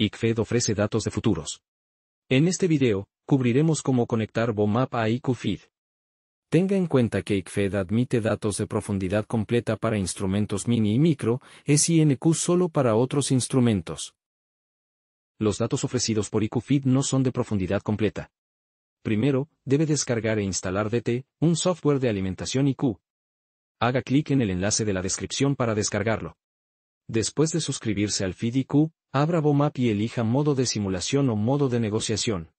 ICFED ofrece datos de futuros. En este video, cubriremos cómo conectar BOMAP a IQFID. E Tenga en cuenta que ICFED admite datos de profundidad completa para instrumentos mini y micro, SINQ solo para otros instrumentos. Los datos ofrecidos por IQFID e no son de profundidad completa. Primero, debe descargar e instalar DT, un software de alimentación IQ. E Haga clic en el enlace de la descripción para descargarlo. Después de suscribirse al feed IQ, Abra BOMAP y elija modo de simulación o modo de negociación.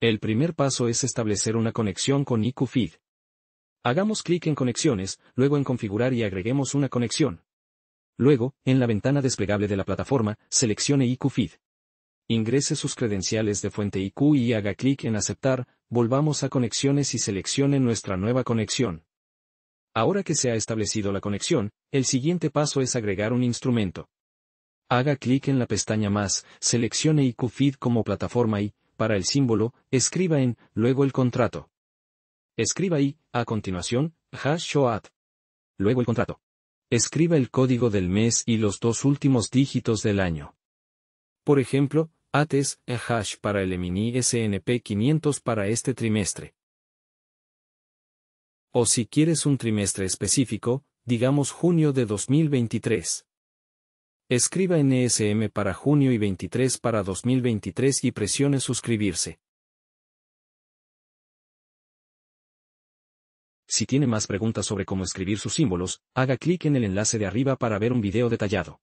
El primer paso es establecer una conexión con IQFeed. Hagamos clic en Conexiones, luego en Configurar y agreguemos una conexión. Luego, en la ventana desplegable de la plataforma, seleccione IQFeed. Ingrese sus credenciales de fuente IQ y haga clic en Aceptar, volvamos a Conexiones y seleccione nuestra nueva conexión. Ahora que se ha establecido la conexión, el siguiente paso es agregar un instrumento. Haga clic en la pestaña Más, seleccione IQFeed como plataforma y, para el símbolo, escriba en, luego el contrato. Escriba y, a continuación, hash at. Luego el contrato. Escriba el código del mes y los dos últimos dígitos del año. Por ejemplo, ATES, hash para el mini SNP 500 para este trimestre. O si quieres un trimestre específico, digamos junio de 2023. Escriba NSM e para junio y 23 para 2023 y presione suscribirse. Si tiene más preguntas sobre cómo escribir sus símbolos, haga clic en el enlace de arriba para ver un video detallado.